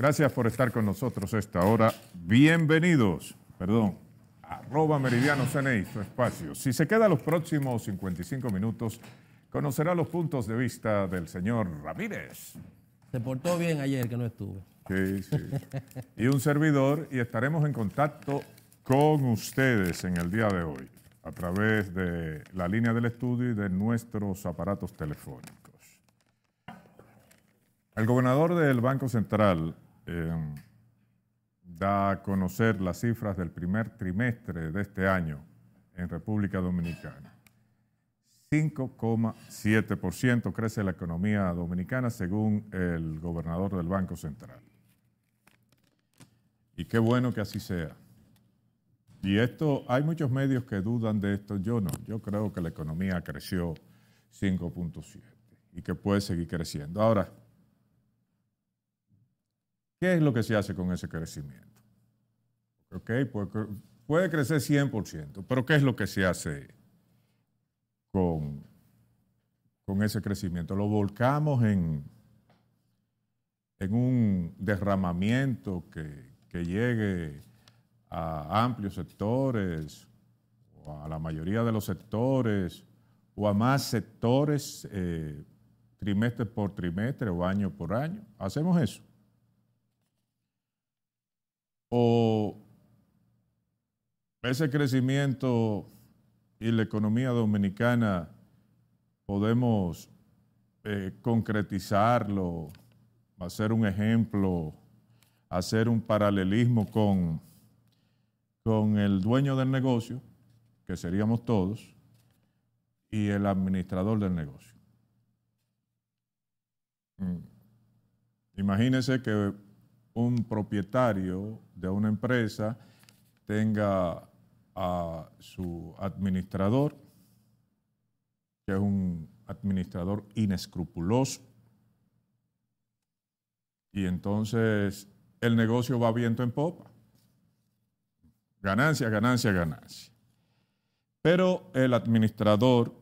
Gracias por estar con nosotros esta hora. Bienvenidos, perdón, arroba Meridiano CNI, su espacio. Si se queda los próximos 55 minutos, conocerá los puntos de vista del señor Ramírez. Se portó bien ayer que no estuve. Sí, sí. Y un servidor, y estaremos en contacto con ustedes en el día de hoy, a través de la línea del estudio y de nuestros aparatos telefónicos. El gobernador del Banco Central, Em, da a conocer las cifras del primer trimestre de este año en República Dominicana. 5,7% crece la economía dominicana según el gobernador del Banco Central. Y qué bueno que así sea. Y esto, hay muchos medios que dudan de esto, yo no, yo creo que la economía creció 5.7 y que puede seguir creciendo. Ahora, ¿Qué es lo que se hace con ese crecimiento? Ok, pues, puede, crecer 100%, pero ¿qué es lo que se hace con, con ese crecimiento? Lo volcamos en, en un derramamiento que, llegue a amplios sectores a la mayoría de los sectores o a más sectores eh, trimestre por trimestre o año por año. Hacemos eso o ese crecimiento y la economía dominicana podemos eh, concretizarlo, hacer un ejemplo, hacer un paralelismo con, con el dueño del negocio, que seríamos todos, y el administrador del negocio. Mm. Imagínense que un propietario de una empresa tenga a su administrador, que es un administrador inescrupuloso, y entonces el negocio va viento en popa. Ganancia, ganancia, ganancia. Pero el administrador,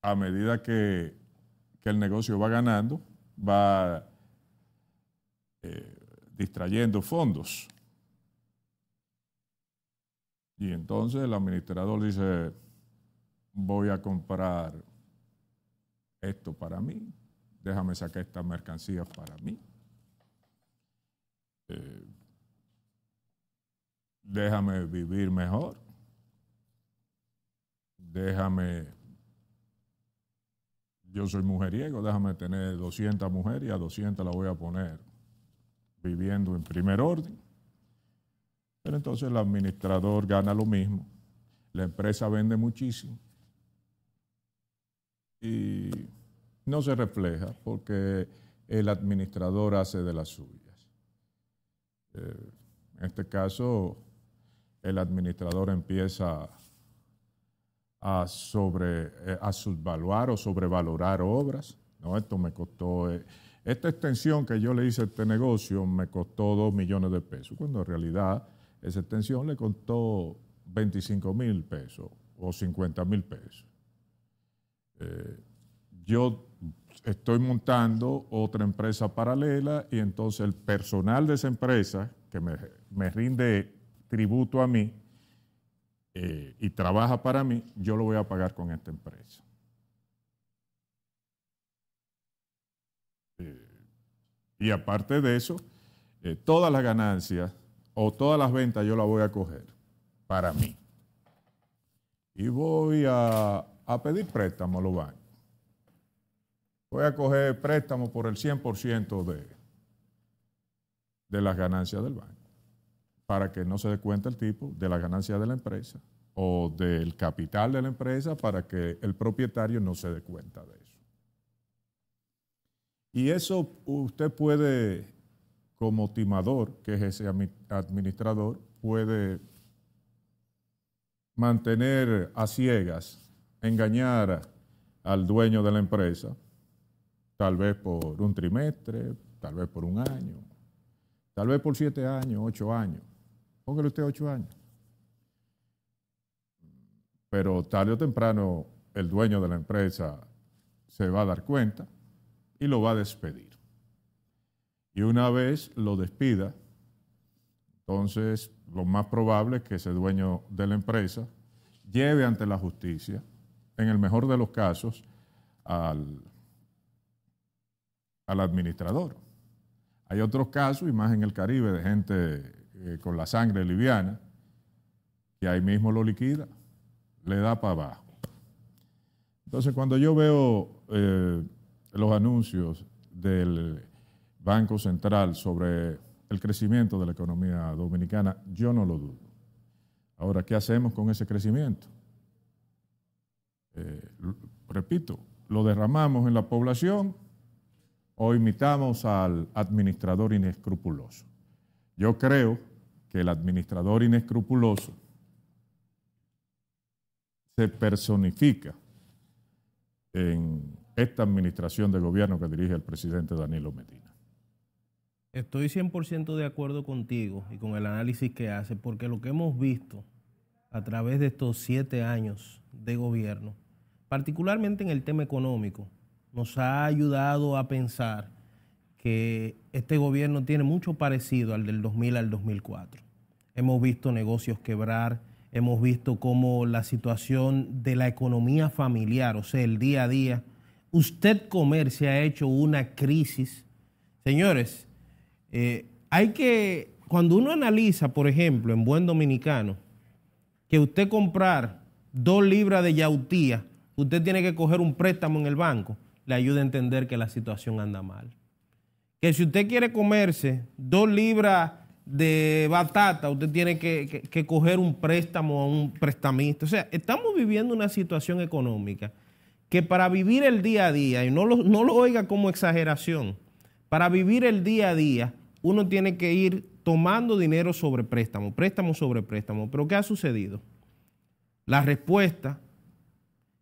a medida que, el negocio va ganando, va eh, distrayendo fondos. Y entonces el administrador dice, voy a comprar esto para mí, déjame sacar estas mercancías para mí. Eh, déjame vivir mejor, déjame, yo soy mujeriego, déjame tener 200 mujeres y a 200 la voy a poner viviendo en primer orden. Pero entonces el administrador gana lo mismo, la empresa vende muchísimo y no se refleja porque el administrador hace de las suyas. Eh, en este caso, el administrador empieza a, sobre, eh, a subvaluar o sobrevalorar obras. No, esto me costó... Eh, esta extensión que yo le hice a este negocio me costó 2 millones de pesos, cuando en realidad esa extensión le costó 25 mil pesos o 50 mil pesos. Eh, yo estoy montando otra empresa paralela y entonces el personal de esa empresa, que me, rinde tributo a mí eh, y trabaja para mí, yo lo voy a pagar con esta empresa. Y aparte de eso, eh, todas las ganancias o todas las ventas yo las voy a coger para mí. Y voy a, pedir préstamo a los bancos. Voy a coger préstamo por el 100% de, de las ganancias del banco, para que no se dé cuenta el tipo de las ganancias de la empresa o del capital de la empresa, para que el propietario no se dé cuenta de eso. Y eso usted puede, como timador, que es ese administrador, puede mantener a ciegas, engañar al dueño de la empresa, tal vez por un trimestre, tal vez por un año, tal vez por siete años, ocho años. Póngale usted ocho años. Pero tarde o temprano el dueño de la empresa se va a dar cuenta y lo va a despedir. Y una vez lo despida, entonces lo más probable es que ese dueño de la empresa lleve ante la justicia, en el mejor de los casos, al, al administrador. Hay otros casos, y más en el Caribe, de gente eh, con la sangre liviana, que ahí mismo lo liquida, le da para abajo. Entonces, cuando yo veo eh, los anuncios del Banco Central sobre el crecimiento de la economía dominicana, yo no lo dudo. Ahora, ¿qué hacemos con ese crecimiento? Eh, repito, lo derramamos en la población o imitamos al administrador inescrupuloso. Yo creo que el administrador inescrupuloso se personifica en esta administración de gobierno que dirige el presidente Danilo Medina. Estoy 100% de acuerdo contigo y con el análisis que hace, porque lo que hemos visto a través de estos siete años de gobierno, particularmente en el tema económico, nos ha ayudado a pensar que este gobierno tiene mucho parecido al del 2000 al 2004. Hemos visto negocios quebrar, hemos visto cómo la situación de la economía familiar, o sea, el día a día, usted comer se ha hecho una crisis. Señores, eh, hay que, cuando uno analiza, por ejemplo, en buen dominicano, que usted comprar dos libras de yautía, usted tiene que coger un préstamo en el banco, le ayuda a entender que la situación anda mal. Que si usted quiere comerse dos libras de batata, usted tiene que, que coger un préstamo a un prestamista. O sea, estamos viviendo una situación económica que para vivir el día a día, y no lo, no lo oiga como exageración, para vivir el día a día uno tiene que ir tomando dinero sobre préstamo, préstamo sobre préstamo. Pero ¿qué ha sucedido? La respuesta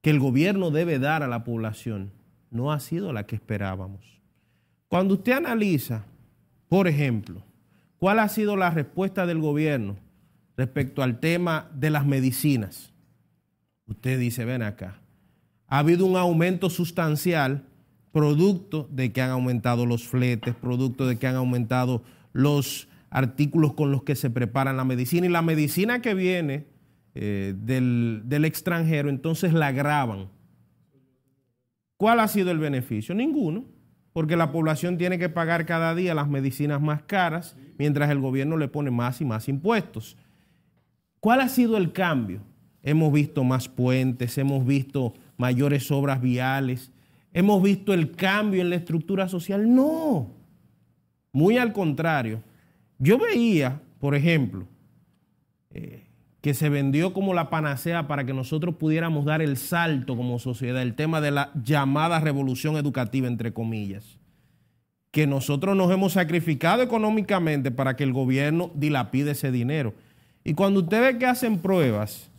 que el gobierno debe dar a la población no ha sido la que esperábamos. Cuando usted analiza, por ejemplo, cuál ha sido la respuesta del gobierno respecto al tema de las medicinas, usted dice, ven acá, ha habido un aumento sustancial producto de que han aumentado los fletes, producto de que han aumentado los artículos con los que se preparan la medicina y la medicina que viene eh, del, del extranjero, entonces la agravan. ¿Cuál ha sido el beneficio? Ninguno, porque la población tiene que pagar cada día las medicinas más caras, mientras el gobierno le pone más y más impuestos. ¿Cuál ha sido el cambio? Hemos visto más puentes, hemos visto mayores obras viales, hemos visto el cambio en la estructura social. No, muy al contrario. Yo veía, por ejemplo, eh, que se vendió como la panacea para que nosotros pudiéramos dar el salto como sociedad, el tema de la llamada revolución educativa, entre comillas, que nosotros nos hemos sacrificado económicamente para que el gobierno dilapide ese dinero. Y cuando ustedes que hacen pruebas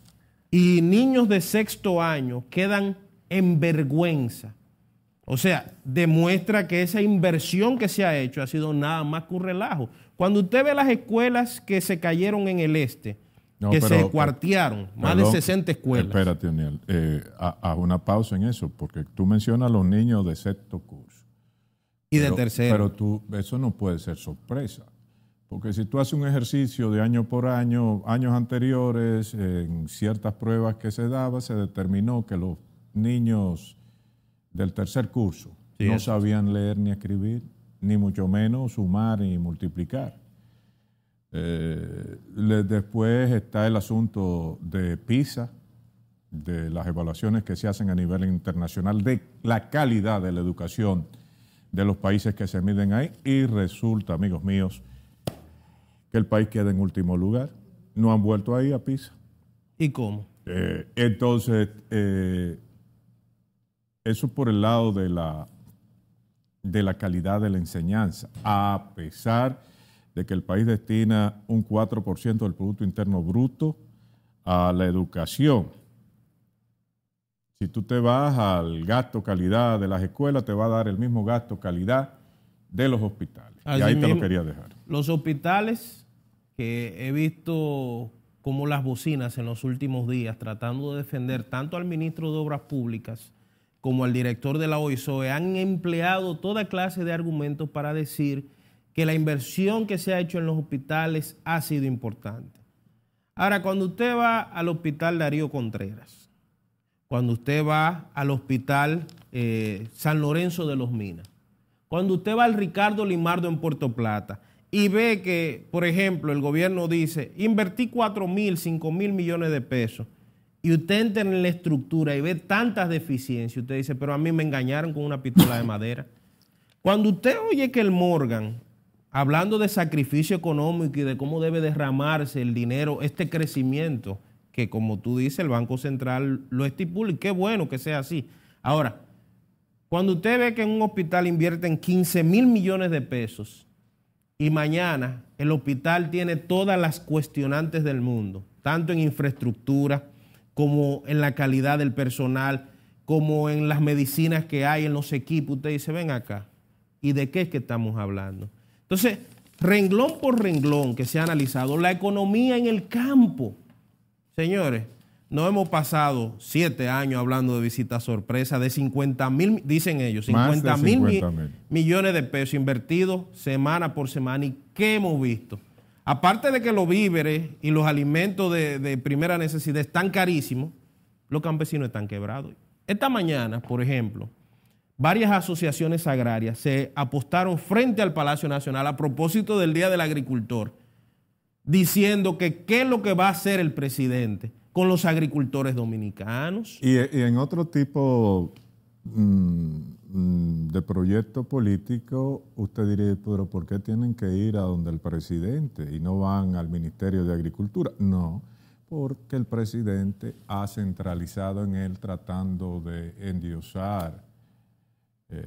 y niños de sexto año quedan en vergüenza. O sea, demuestra que esa inversión que se ha hecho ha sido nada más que un relajo. Cuando usted ve las escuelas que se cayeron en el este, que se eh, cuartearon, más de 60 escuelas. Espérate, Daniel, eh, haz una pausa en eso, porque tú mencionas a los niños de sexto curso. Y de tercero. Pero tú, eso no puede ser sorpresa. Porque si tú haces un ejercicio de año por año, años anteriores, en ciertas pruebas que se daba, se determinó que los niños del tercer curso no sabían leer ni escribir, ni mucho menos sumar y multiplicar. Eh, después está el asunto de PISA, de las evaluaciones que se hacen a nivel internacional, de la calidad de la educación de los países que se miden ahí. Y resulta, amigos míos, que el país quede en último lugar. No han vuelto ahí a Pisa. ¿Y cómo? Eh, entonces, eh, eso por el lado de la, de la calidad de la enseñanza, a pesar de que el país destina un 4% del Producto Interno Bruto a la educación. Si tú te vas al gasto calidad de las escuelas, te va a dar el mismo gasto calidad de los hospitales. y ahí te lo quería dejar. Los hospitales, que he visto como las bocinas en los últimos días, tratando de defender tanto al ministro de Obras Públicas como al director de la OISOE, han empleado toda clase de argumentos para decir que la inversión que se ha hecho en los hospitales ha sido importante. Ahora, cuando usted va al hospital Darío Contreras, cuando usted va al hospital eh, San Lorenzo de los Minas, cuando usted va al Ricardo Limardo en Puerto Plata, y ve que, por ejemplo, el gobierno dice, invertí 4 mil, 5 mil millones de pesos, y usted entra en la estructura y ve tantas deficiencias, usted dice, pero a mí me engañaron con una pistola de madera. Cuando usted oye que el Morgan, hablando de sacrificio económico y de cómo debe derramarse el dinero, este crecimiento, que como tú dices, el Banco Central lo estipula, y qué bueno que sea así. Ahora, cuando usted ve que en un hospital invierten 15 mil millones de pesos, y mañana el hospital tiene todas las cuestionantes del mundo, tanto en infraestructura como en la calidad del personal, como en las medicinas que hay, en los equipos. Usted dice, ven acá, ¿y de qué es que estamos hablando? Entonces, renglón por renglón que se ha analizado, la economía en el campo, señores, no hemos pasado siete años hablando de visitas sorpresa de 50 mil, dicen ellos, 50, mil millones de pesos invertidos semana por semana. ¿Y qué hemos visto? Aparte de que los víveres y los alimentos de, de primera necesidad están carísimos, los campesinos están quebrados. Esta mañana, por ejemplo, varias asociaciones agrarias se apostaron frente al Palacio Nacional a propósito del Día del Agricultor, diciendo que qué es lo que va a hacer el presidente con los agricultores dominicanos. Y, en otro tipo mm, mm, de proyecto político, usted diría, pero ¿por qué tienen que ir a donde el presidente y no van al Ministerio de Agricultura? No, porque el presidente ha centralizado en él tratando de endiosar, eh,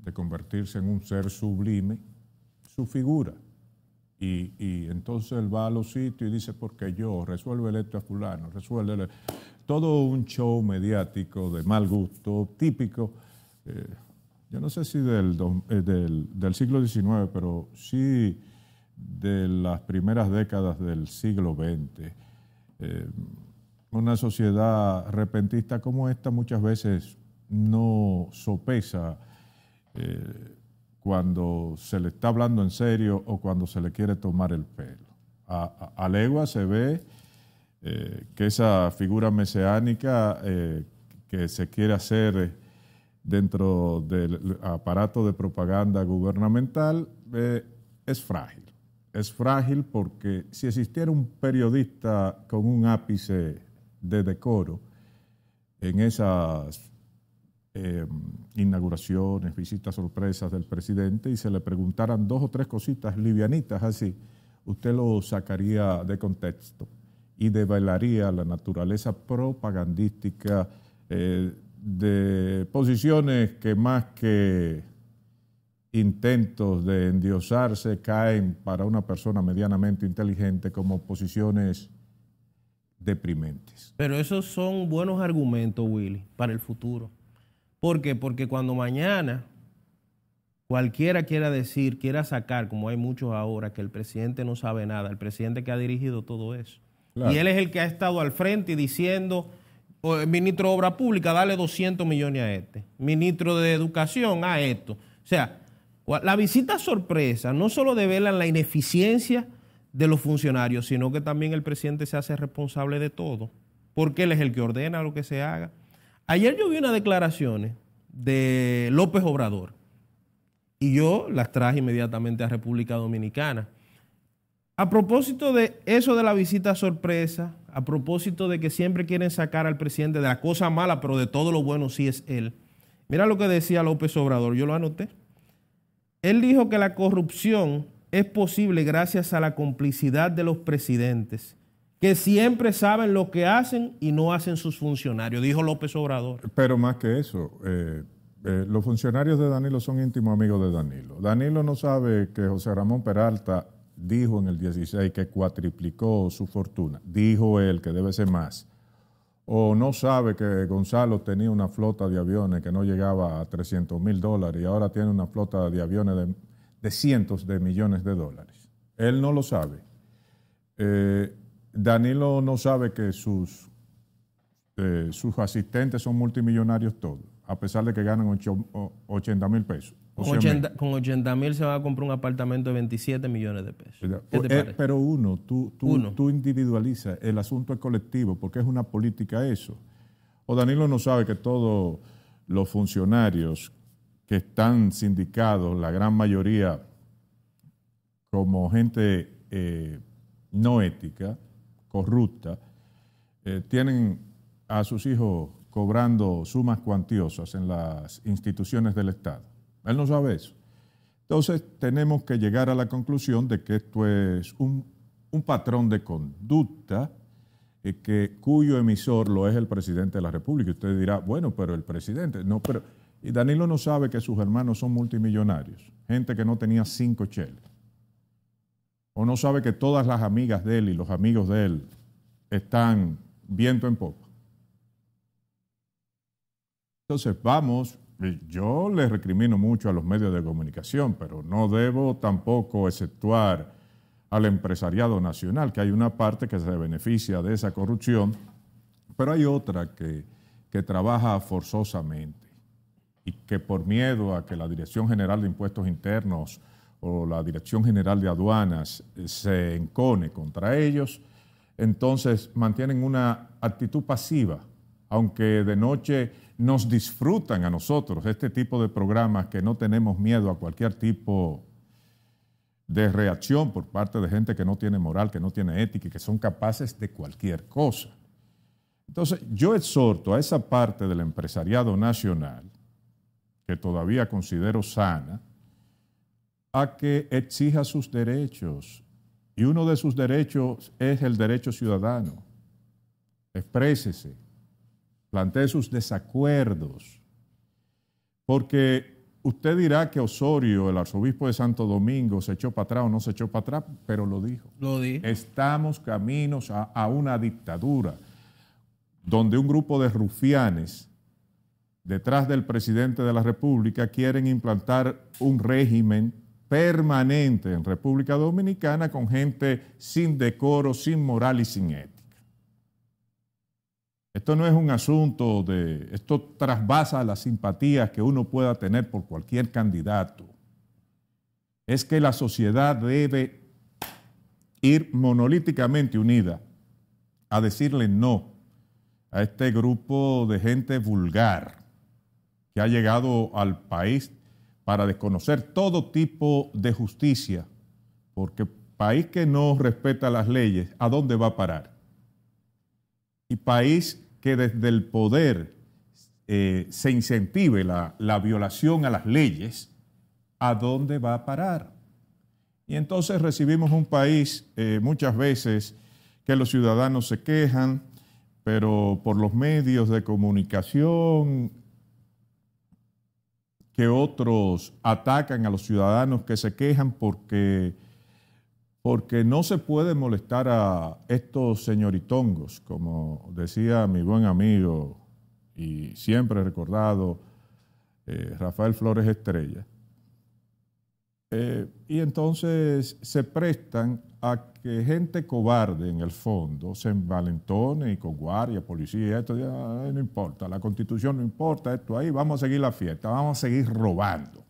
de convertirse en un ser sublime, su figura. Y, entonces él va a los sitios y dice, porque yo, resuelve esto a fulano, resuelve Todo un show mediático de mal gusto, típico, eh, yo no sé si del, eh, del, siglo XIX, pero sí de las primeras décadas del siglo XX. Eh, una sociedad repentista como esta muchas veces no sopesa cuando se le está hablando en serio o cuando se le quiere tomar el pelo. A, a, legua se ve eh, que esa figura mesiánica eh, que se quiere hacer dentro del aparato de propaganda gubernamental eh, es frágil. Es frágil porque si existiera un periodista con un ápice de decoro en esas Em, inauguraciones, visitas sorpresas del presidente y se le preguntaran dos o tres cositas livianitas así, usted lo sacaría de contexto y develaría la naturaleza propagandística eh, de posiciones que más que intentos de endiosarse caen para una persona medianamente inteligente como posiciones deprimentes. Pero esos son buenos argumentos, Willy, para el futuro. ¿Por qué? Porque cuando mañana cualquiera quiera decir, quiera sacar, como hay muchos ahora, que el presidente no sabe nada, el presidente que ha dirigido todo eso. Y él es el que ha estado al frente diciendo, oh, eh, ministro de Obra Pública, dale 200 millones a este, ministro de Educación a esto. O sea, la visita sorpresa no solo develan la ineficiencia de los funcionarios, sino que también el presidente se hace responsable de todo, porque él es el que ordena lo que se haga. Ayer yo vi unas declaraciones de López Obrador y yo las traje inmediatamente a República Dominicana. A propósito de eso de la visita sorpresa, a propósito de que siempre quieren sacar al presidente de la cosa mala, pero de todo lo bueno sí es él. Mira lo que decía López Obrador, yo lo anoté. Él dijo que la corrupción es posible gracias a la complicidad de los presidentes que siempre saben lo que hacen y no hacen sus funcionarios, dijo López Obrador. Pero más que eso, eh, eh, los funcionarios de Danilo son íntimos amigos de Danilo. Danilo no sabe que José Ramón Peralta dijo en el 16 que cuatriplicó su fortuna. Dijo él que debe ser más. O no sabe que Gonzalo tenía una flota de aviones que no llegaba a 300 mil dólares y ahora tiene una flota de aviones de, cientos de millones de dólares. Él no lo sabe. Eh, Danilo no sabe que sus, eh, sus asistentes son multimillonarios todos, a pesar de que ganan 80 mil pesos. Con 80, mil se va a comprar un apartamento de 27 millones de pesos. Eh, pero uno tú, tú, tú individualizas, el asunto es colectivo, porque es una política eso. O Danilo no sabe que todos los funcionarios que están sindicados, la gran mayoría como gente eh, no ética, corrupta, eh, tienen a sus hijos cobrando sumas cuantiosas en las instituciones del Estado. Él no sabe eso. Entonces tenemos que llegar a la conclusión de que esto es un, patrón de conducta eh, que, cuyo emisor lo es el presidente de la República. usted dirá, bueno, pero el presidente, no, pero... Y Danilo no sabe que sus hermanos son multimillonarios, gente que no tenía cinco cheles o no sabe que todas las amigas de él y los amigos de él están viento en popa. Entonces vamos, yo le recrimino mucho a los medios de comunicación, pero no debo tampoco exceptuar al empresariado nacional, que hay una parte que se beneficia de esa corrupción, pero hay otra que, que trabaja forzosamente y que por miedo a que la Dirección General de Impuestos Internos o la Dirección General de Aduanas eh, se encone contra ellos, entonces mantienen una actitud pasiva, aunque de noche nos disfrutan a nosotros este tipo de programas que no tenemos miedo a cualquier tipo de reacción por parte de gente que no tiene moral, que no tiene ética y que son capaces de cualquier cosa. Entonces, yo exhorto a esa parte del empresariado nacional, que todavía considero sana, a que exija sus derechos. Y uno de sus derechos es el derecho ciudadano. Exprésese, plantee sus desacuerdos. Porque usted dirá que Osorio, el arzobispo de Santo Domingo, se echó para atrás o no se echó para atrás, pero lo dijo. Lo Estamos caminos a una dictadura donde un grupo de rufianes detrás del presidente de la República quieren implantar un régimen permanente en República Dominicana con gente sin decoro, sin moral y sin ética. Esto no es un asunto de, esto trasvasa las simpatías que uno pueda tener por cualquier candidato. Es que la sociedad debe ir monolíticamente unida a decirle no a este grupo de gente vulgar que ha llegado al país para desconocer todo tipo de justicia, porque país que no respeta las leyes, ¿a dónde va a parar? Y país que desde el poder eh, se incentive la, violación a las leyes, ¿a dónde va a parar? Y entonces recibimos un país eh, muchas veces que los ciudadanos se quejan, pero por los medios de comunicación que otros atacan a los ciudadanos que se quejan porque, porque no se puede molestar a estos señoritongos, como decía mi buen amigo y siempre recordado eh, Rafael Flores Estrella. Eh, y entonces se prestan a que gente cobarde en el fondo se envalentone y con guardia, policía, esto ya eh, no importa, la constitución no importa, esto ahí, vamos a seguir la fiesta, vamos a seguir robando.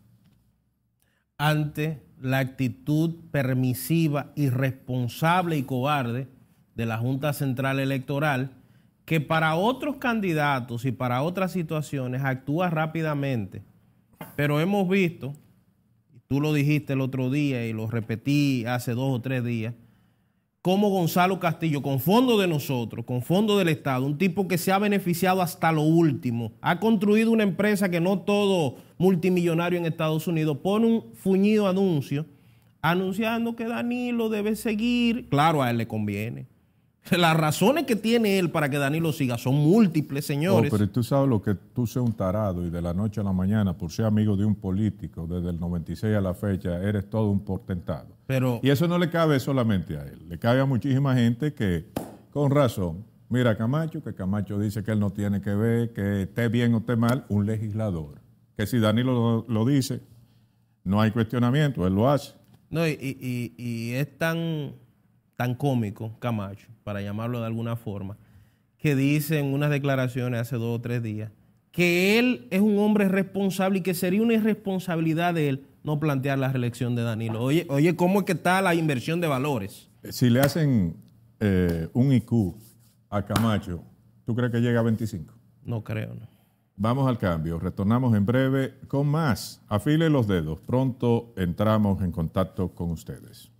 Ante la actitud permisiva, irresponsable y cobarde de la Junta Central Electoral, que para otros candidatos y para otras situaciones actúa rápidamente, pero hemos visto tú lo dijiste el otro día y lo repetí hace dos o tres días, como Gonzalo Castillo, con fondo de nosotros, con fondo del Estado, un tipo que se ha beneficiado hasta lo último, ha construido una empresa que no todo multimillonario en Estados Unidos, pone un fuñido anuncio anunciando que Danilo debe seguir, claro, a él le conviene, las razones que tiene él para que Danilo siga son múltiples, oh, señores. pero tú sabes lo que tú seas un tarado y de la noche a la mañana, por ser amigo de un político desde el 96 a la fecha, eres todo un portentado. Pero, y eso no le cabe solamente a él, le cabe a muchísima gente que, con razón, mira Camacho, que Camacho dice que él no tiene que ver, que esté bien o esté mal, un legislador. Que si Danilo lo, lo dice, no hay cuestionamiento, él lo hace. No, y, y, y es tan tan cómico, Camacho, para llamarlo de alguna forma, que dice en unas declaraciones hace dos o tres días que él es un hombre responsable y que sería una irresponsabilidad de él no plantear la reelección de Danilo. Oye, oye ¿cómo es que está la inversión de valores? Eh, si le hacen eh, un IQ a Camacho, ¿tú crees que llega a 25? No creo, no. Vamos al cambio, retornamos en breve con más. Afile los dedos, pronto entramos en contacto con ustedes.